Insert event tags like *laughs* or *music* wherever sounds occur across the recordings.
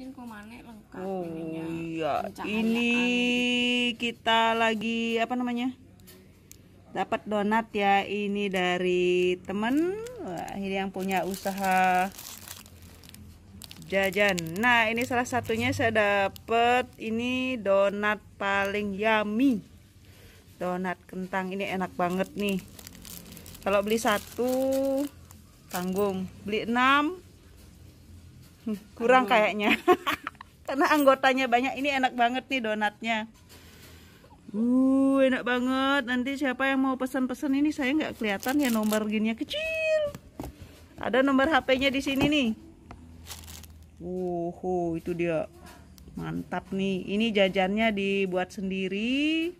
mungkin lengkap oh iya ini kita lagi apa namanya dapat donat ya ini dari temen Wah, ini yang punya usaha jajan nah ini salah satunya saya dapat ini donat paling yummy donat kentang ini enak banget nih kalau beli satu tanggung beli enam kurang Aduh. kayaknya *laughs* karena anggotanya banyak ini enak banget nih donatnya uh enak banget nanti siapa yang mau pesan-pesan ini saya nggak kelihatan ya nomor gininya kecil ada nomor HP-nya di sini nih uh oh, itu dia mantap nih ini jajannya dibuat sendiri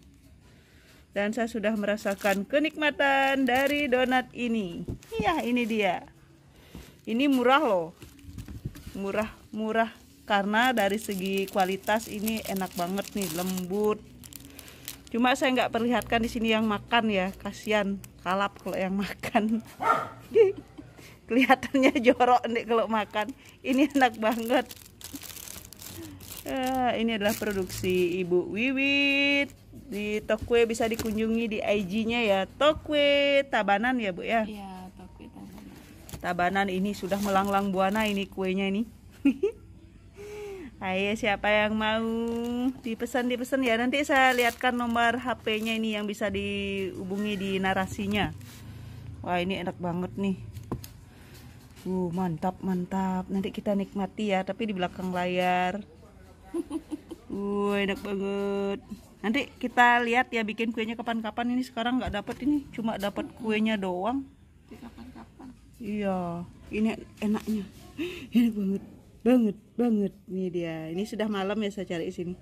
dan saya sudah merasakan kenikmatan dari donat ini iya ini dia ini murah loh murah-murah karena dari segi kualitas ini enak banget nih lembut cuma saya nggak perlihatkan di sini yang makan ya kasihan kalap kalau yang makan *laughs* kelihatannya jorok nih kalau makan ini enak banget eh, ini adalah produksi ibu Wiwit di Tokwe bisa dikunjungi di IG-nya ya Tokwe Tabanan ya Bu ya, ya tabanan ini sudah melanglang buana ini kuenya ini *laughs* Ayo siapa yang mau dipesan dipesan ya nanti saya lihatkan nomor HP-nya ini yang bisa dihubungi di narasinya Wah ini enak banget nih uh mantap mantap nanti kita nikmati ya tapi di belakang layar *laughs* uh enak banget nanti kita lihat ya bikin kuenya kapan-kapan ini sekarang nggak dapet ini cuma dapat kuenya doang iya ini enaknya enak banget banget banget Ini dia ini sudah malam ya saya cari sini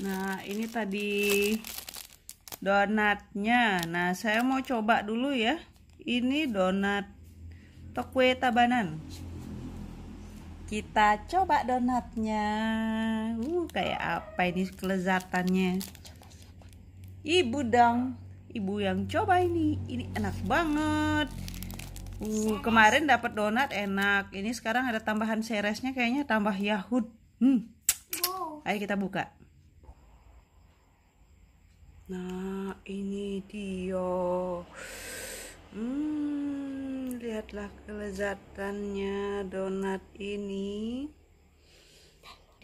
nah ini tadi donatnya nah saya mau coba dulu ya ini donat tokwe tabanan kita coba donatnya uh kayak apa ini kelezatannya ibu dong ibu yang coba ini ini enak banget uh kemarin dapat donat enak ini sekarang ada tambahan seresnya kayaknya tambah yahud hmm. ayo kita buka nah ini dia hmm lihatlah kelezatannya donat ini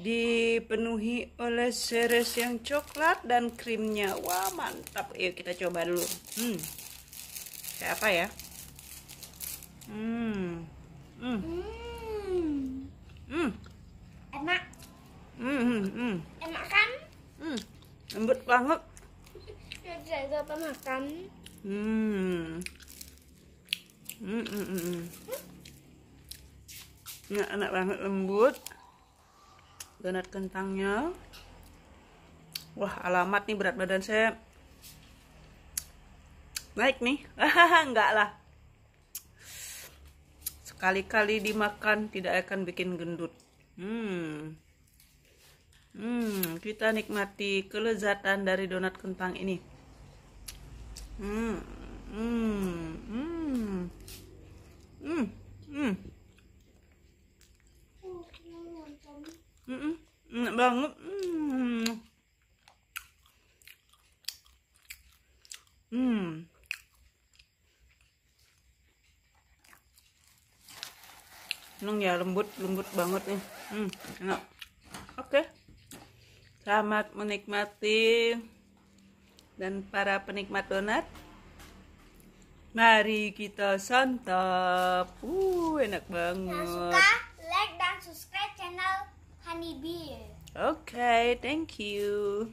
dipenuhi oleh seres yang coklat dan krimnya wah mantap yuk kita coba dulu hmm kayak apa ya hmm. hmm hmm hmm enak hmm hmm, hmm. enak kan hmm lembut banget saya makan hmm hmm hmm, hmm. hmm. Enak, enak banget lembut donat kentangnya wah alamat nih berat badan saya naik nih *laughs* enggak lah sekali-kali dimakan tidak akan bikin gendut hmm hmm kita nikmati kelezatan dari donat kentang ini hmm hmm hmm hmm, hmm. banget hmm. hmm. Seneng ya lembut lembut banget nih hmm, enak oke okay. selamat menikmati dan para penikmat donat Mari kita santap. Uh, enak banget. Yang suka, like dan subscribe channel Honey Bee Okay, thank you.